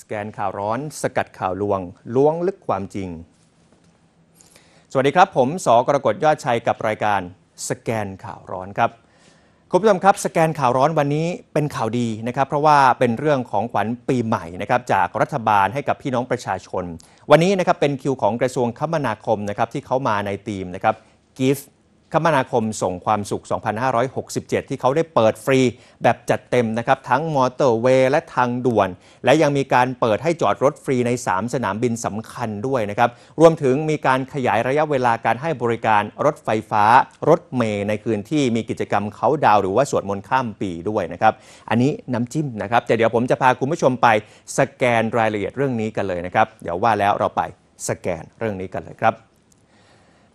สแกนข่าวร้อนสกัดข่าวลวงล้วงลึกความจริง สวัสดีครับผมสกรกฎยอดชัย กับรายการสแกนข่าวร้อนครับคุณผู้ชมครับ สแกนข่าวร้อนวันนี้เป็นข่าวดีนะครับเพราะว่าเป็นเรื่องของขวัญปีใหม่นะครับจากรัฐบาลให้กับพี่น้องประชาชนวันนี้นะครับเป็นคิวของกระทรวงคมนาคมนะครับที่เขามาในธีมนะครับ Gift คมนาคมส่งความสุข 2567 ที่เขาได้เปิดฟรีแบบจัดเต็มนะครับ ทั้งมอเตอร์เวย์และทางด่วน และยังมีการเปิดให้จอดรถฟรีใน 3 สนามบินสำคัญด้วยนะครับ รวมถึงมีการขยายระยะเวลาการให้บริการรถไฟฟ้า รถเมย์ในคืนที่มีกิจกรรมเขาดาวหรือว่าสวดมนต์ข้ามปีด้วยนะครับ อันนี้น้ำจิ้มนะครับแต่เดี๋ยวผมจะพาคุณผู้ชมไปสแกนรายละเอียดเรื่องนี้กันเลยนะครับเดี๋ยวว่าแล้วเราไปสแกนเรื่องนี้กันเลยครับ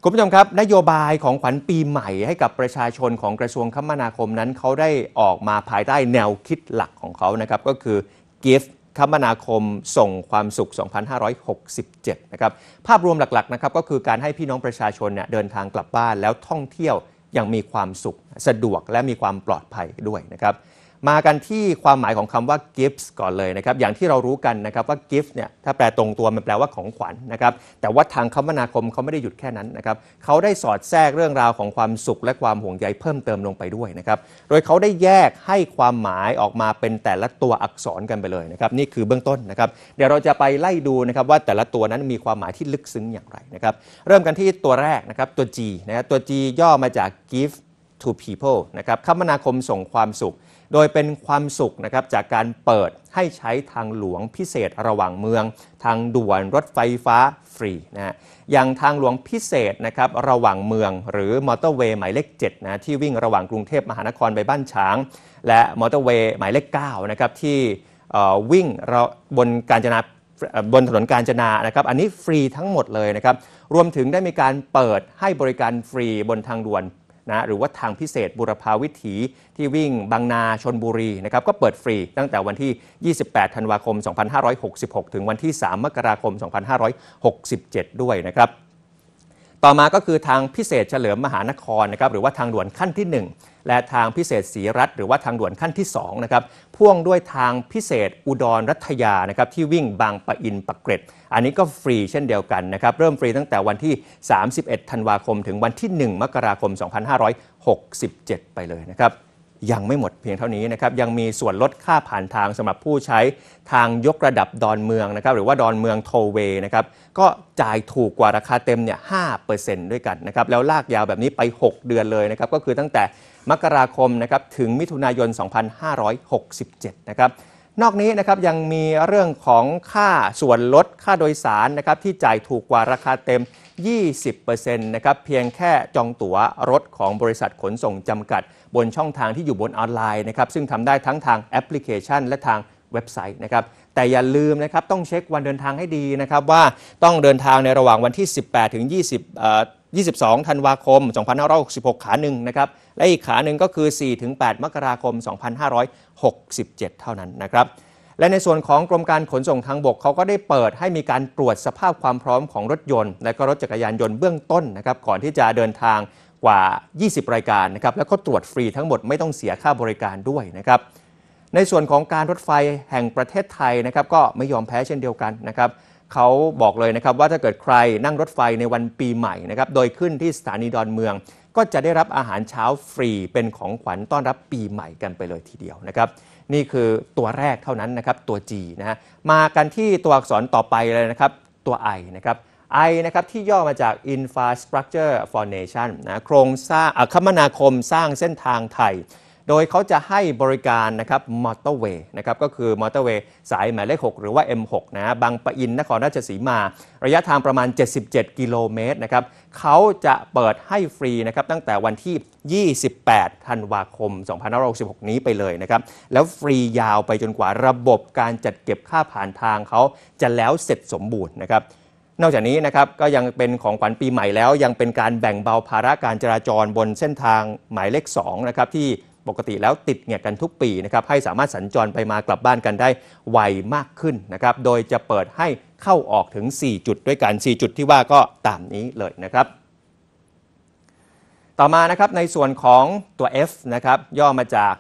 คุณผู้ชมครับนโยบายของขวัญปีใหม่ให้กับประชาชนของกระทรวงคมนาคมนั้นเขาได้ออกมาภายใต้แนวคิดหลักของเขานะครับก็คือ gift คมนาคมส่งความสุข 2567 นะครับภาพรวมหลักๆนะครับก็คือการให้พี่น้องประชาชนเนี่ยเดินทางกลับบ้านแล้วท่องเที่ยวอย่างมีความสุขสะดวกและมีความปลอดภัยด้วยนะครับมากันที่ความหมายของคำว่า gifts ก่อนเลยนะครับ อย่างที่เรารู้กันนะครับว่า gift เนี่ย ถ้าแปลตรงตัวมันแปลว่าของขวัญนนะครับ แต่ว่าทางคมนาคมเขาไม่ได้หยุดแค่นั้นนะครับเขาได้สอดแทรกเรื่องราวของความสุขและความห่วงใยเพิ่มเติมลงไปด้วยนะครับ โดยเขาได้แยกให้ความหมายออกมาเป็นแต่ละตัวอักษรกันไปเลยนะครับ นี่คือเบื้องต้นนะครับ เดี๋ยวเราจะไปไล่ดูนะครับว่าแต่ละตัวนั้นมีความหมายที่ลึกซึ้งอย่างไรนะครับ เริ่มกันที่ตัวแรกนะครับ ตัว G นะครับตัว G ย่อมาจาก g i f t to people นะครับคมนาคมส่งความสุขโดยเป็นความสุขนะครับจากการเปิดให้ใช้ทางหลวงพิเศษระหว่างเมืองทางด่วนรถไฟฟ้าฟรีนะอย่างทางหลวงพิเศษนะครับระหว่างเมือง หรือมอเตอร์เวย์หมายเลข7นะที่วิ่งระหว่างกรุงเทพมหานครไปบ้านฉาง และมอเตอร์เวย์หมายเลข9นะครับที่วิ่งบนการจนาบนถนนการจนานะครับอันนี้ฟรีทั้งหมดเลยนะครับรวมถึงได้มีการเปิดให้บริการฟรีบนทางด่วนนะหรือว่าทางพิเศษบุรพาวิถีที่วิ่งบางนาชนบุรีนะครับ ก็เปิดฟรีตั้งแต่วันที่ 28 ธันวาคม 2566 ถึงวันที่ 3 มกราคม 2567 ด้วยนะครับต่อมาก็คือทางพิเศษเฉลิมมหานครนะครับหรือว่าทางด่วนขั้นที่ 1 และทางพิเศษศรีรัฐ หรือว่าทางด่วนขั้นที่2นะครับพ่วงด้วยทางพิเศษอุดรรัตยานะครับที่วิ่งบางปะอินปะเกร็ดอันนี้ก็ฟรีเช่นเดียวกันนะครับเริ่มฟรีตั้งแต่วันที่ 31 ธันวาคมถึงวันที่ 1 มกราคม 2567 ไปเลยนะครับยังไม่หมดเพียงเท่านี้นะครับยังมีส่วนลดค่าผ่านทางสำหรับผู้ใช้ทางยกระดับดอนเมืองนะครับหรือว่าดอนเมืองโทเวนะครับก็จ่ายถูกกว่าราคาเต็มเนี่ยห้ด้วยกันนะครับแล้วลากยาวแบบนี้ไป 6 เดือนเลยนะครับก็คือตั้งแต่มกราคมนะครับถึงมิถุนายน 2567นะครับนอกนี้นะครับยังมีเรื่องของค่าส่วนลดค่าโดยสารนะครับที่จ่ายถูกกว่าราคาเต็ม 20%นะครับเพียงแค่จองตั๋วรถของบริษัทขนส่งจำกัดบนช่องทางที่อยู่บนออนไลน์นะครับซึ่งทำได้ทั้งทางแอปพลิเคชันและทางเว็บไซต์นะครับ แต่อย่าลืมนะครับต้องเช็ควันเดินทางให้ดีนะครับว่าต้องเดินทางในระหว่างวันที่ 18 ถึง 20 22 ธันวาคม 2566 ขาหนึ่งนะครับและอีกขาหนึ่งก็คือ 4-8 มกราคม 2567 เท่านั้นนะครับ และในส่วนของกรมการขนส่งทางบก เขาก็ได้เปิดให้มีการตรวจสภาพความพร้อมของรถยนต์ และก็รถจักรยานยนต์เบื้องต้นนะครับก่อนที่จะเดินทางกว่า 20 รายการนะครับแล้วก็ตรวจฟรีทั้งหมดไม่ต้องเสียค่าบริการด้วยนะครับในส่วนของการรถไฟแห่งประเทศไทยนะครับก็ไม่ยอมแพ้เช่นเดียวกันนะครับเขาบอกเลยนะครับว่าถ้าเกิดใครนั่งรถไฟในวันปีใหม่นะครับโดยขึ้นที่สถานีดอนเมืองก็จะได้รับอาหารเช้าฟรีเป็นของขวัญต้อนรับปีใหม่กันไปเลยทีเดียวนะครับนี่คือตัวแรกเท่านั้นนะครับ ตัว G นะฮะมากันที่ตัวอักษรต่อไปเลยนะครับ ตัว I นะครับ I นะครับ ที่ย่อมาจาก Infrastructure for Nation นะโครงสร้างคมนาคมสร้างเส้นทางไทยโดยเขาจะให้บริการนะครับมอเตอร์เวย์นะครับก็คือมอเตอร์เวย์สายหมายเลข 6 หรือว่า M6 นะบางปะอินนครราชสีมา ระยะทางประมาณ 77 กิโลเมตรนะครับเขาจะเปิดให้ฟรีนะครับตั้งแต่วันที่ 28ธันวาคม2566นี้ไปเลยนะครับแล้วฟรียาวไปจนกว่าระบบการจัดเก็บค่าผ่านทางเขาจะแล้วเสร็จสมบูรณ์นะครับ นอกจากนี้นะครับก็ยังเป็นของขวัญปีใหม่แล้ว ยังเป็นการแบ่งเบาภาระการจราจรบนเส้นทางหมายเลข2นะครับที่ปกติแล้วติดเนี่ยกันทุกปีนะครับให้สามารถสัญจรไปมากลับบ้านกันได้ไวมากขึ้นนะครับโดยจะเปิดให้เข้าออกถึง 4 จุดด้วยกัน 4 จุดที่ว่าก็ตามนี้เลยนะครับ ต่อมานะครับในส่วนของตัว F นะครับย่อมาจาก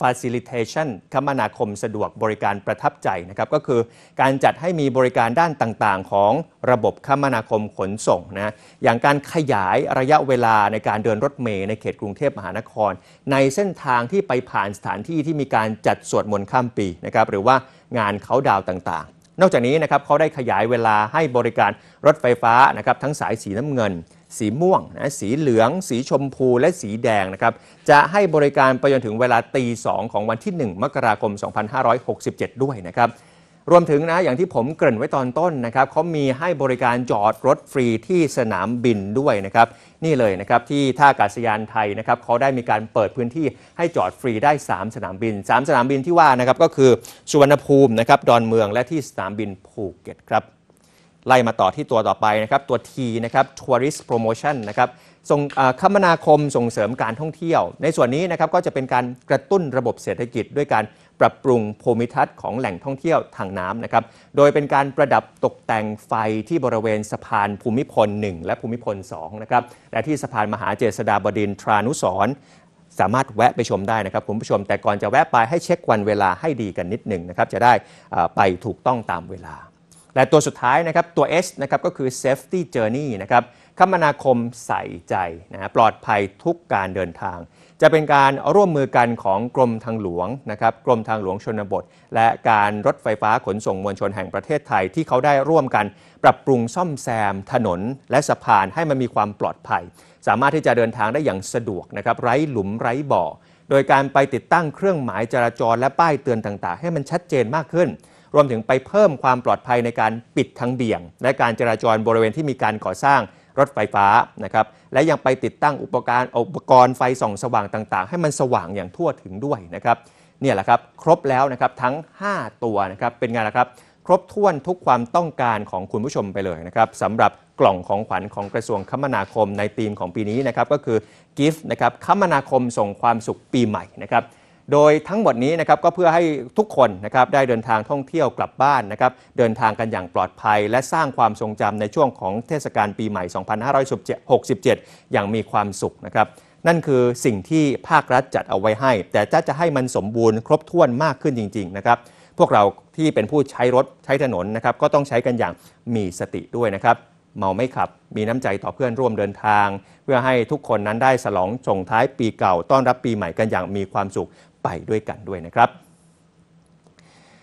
facilitation คมนาคมสะดวกบริการประทับใจนะครับก็คือการจัดให้มีบริการด้านต่างๆ ของระบบคมนาคมขนส่งนะอย่างการขยายระยะเวลาในการเดินรถเมล์ในเขตกรุงเทพมหานคร ในเส้นทางที่ไปผ่านสถานที่ที่มีการจัดสวดมนต์ข้ามปีนะครับหรือว่างานเขาดาวต่าง ๆ นอกจากนี้นะครับเขาได้ขยายเวลาให้บริการรถไฟฟ้านะครับทั้งสายสีน้ำเงินสีม่วงนะสีเหลือง สีชมพูและสีแดงนะครับจะให้บริการไปจนถึงเวลาตีสองของวันที่ 1 มกราคม 2567 ด้วยนะครับรวมถึงนะอย่างที่ผมเกริ่นไว้ตอนต้นนะครับเขามีให้บริการจอดรถฟรีที่สนามบินด้วยนะครับนี่เลยนะครับที่ท่าอากาศยานไทยนะครับเขาได้มีการเปิดพื้นที่ให้จอดฟรีได้ 3 สนามบิน 3 สนามบินที่ว่านะครับก็คือสุวรรณภูมินะครับดอนเมืองและที่สนามบินภูเก็ตครับไล่มาต่อที่ตัวต่อไปนะครับตัว T นะครับ Tourist Promotion นะครับส่งคมนาคมส่งเสริมการท่องเที่ยว ในส่วนนี้นะครับก็จะเป็นการกระตุ้นระบบเศรษฐกิจด้วยการปรับปรุงภูมิทัศน์ของแหล่งท่องเที่ยวทางน้ำนะครับโดยเป็นการประดับตกแต่งไฟที่บริเวณสะพานภูมิพล 1 และภูมิพล2นะครับและที่สะพานมหาเจษฎาบดินทรานุสรสามารถแวะไปชมได้นะครับคุณผู้ชมแต่ก่อนจะแวะไปให้เช็ควันเวลาให้ดีกันนิดหนึ่งนะครับจะได้ไปถูกต้องตามเวลาและตัวสุดท้ายนะครับตัว S นะครับก็คือ safety journey นะครับคมนาคมใส่ใจนะปลอดภัยทุกการเดินทาง จะเป็นการร่วมมือกันของกรมทางหลวงนะครับกรมทางหลวงชนบท และการรถไฟฟ้าขนส่งมวลชนแห่งประเทศไทยที่เขาได้ร่วมกันปรับปรุงซ่อมแซมถนน และสะพานให้มันมีความปลอดภัย สามารถที่จะเดินทางได้อย่างสะดวกนะครับไร้หลุมไร้บ่อโดยการไปติดตั้งเครื่องหมายจราจรและป้ายเตือนต่างๆ ให้มันชัดเจนมากขึ้นรวมถึงไปเพิ่มความปลอดภัยในการปิดทางเบี่ยงและการจราจรบริเวณที่มีการก่อสร้างรถไฟฟ้านะครับและยังไปติดตั้งอุปกรณ์อุปกรณ์ไฟส่องสว่างต่างๆ ให้มันสว่างอย่างทั่วถึงด้วยนะครับเนี่ยแหละครับครบแล้วนะครับทั้ง 5 ตัวนะครับเป็นไงล่ะครับครบถ้วนทุกความต้องการของคุณผู้ชมไปเลยนะครับสำหรับกล่องของขวัญของกระทรวงคมนาคมในธีมของปีนี้นะครับก็คือ GIFT นะครับคมนาคมส่งความสุขปีใหม่นะครับโดยทั้งหมดนี้นะครับก็เพื่อให้ทุกคนนะครับได้เดินทางท่องเที่ยวกลับบ้านนะครับเดินทางกันอย่างปลอดภัย และสร้างความทรงจำในช่วงของเทศกาลปีใหม่ 2567 อย่างมีความสุขนะครับนั่นคือสิ่งที่ภาครัฐจัดเอาไว้ให้ แต่จะจะให้มันสมบูรณ์ครบถ้วนมากขึ้นจริงๆนะครับพวกเราที่เป็นผู้ใช้รถใช้ถนนนะครับก็ต้องใช้กันอย่างมีสติด้วยนะครับเมาไม่ขับมีน้ำใจต่อเพื่อนร่วมเดินทาง เพื่อให้ทุกคนนั้นได้สลองส่งท้ายปีเก่าต้อนรับปีใหม่กันอย่างมีความสุขไปด้วยกันด้วยนะครับ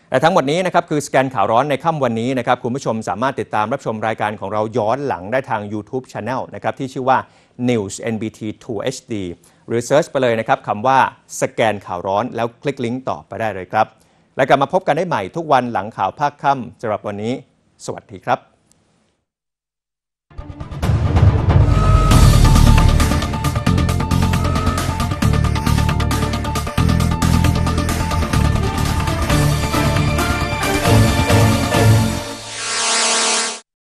แต่ทั้งหมดนี้นะครับคือสแกนข่าวร้อนในค่ำวันนี้นะครับคุณผู้ชมสามารถติดตามรับชมรายการของเราย้อนหลังได้ทาง YouTube Channel นะครับที่ชื่อว่า News NBT 2 HD หรือเซิร์ชไปเลยนะครับคำว่าสแกนข่าวร้อน แล้วคลิกลิงก์ต่อไปได้เลยครับและกลับมาพบกันได้ใหม่ทุกวันหลังข่าวภาคค่ำสำหรับวันนี้สวัสดีครับ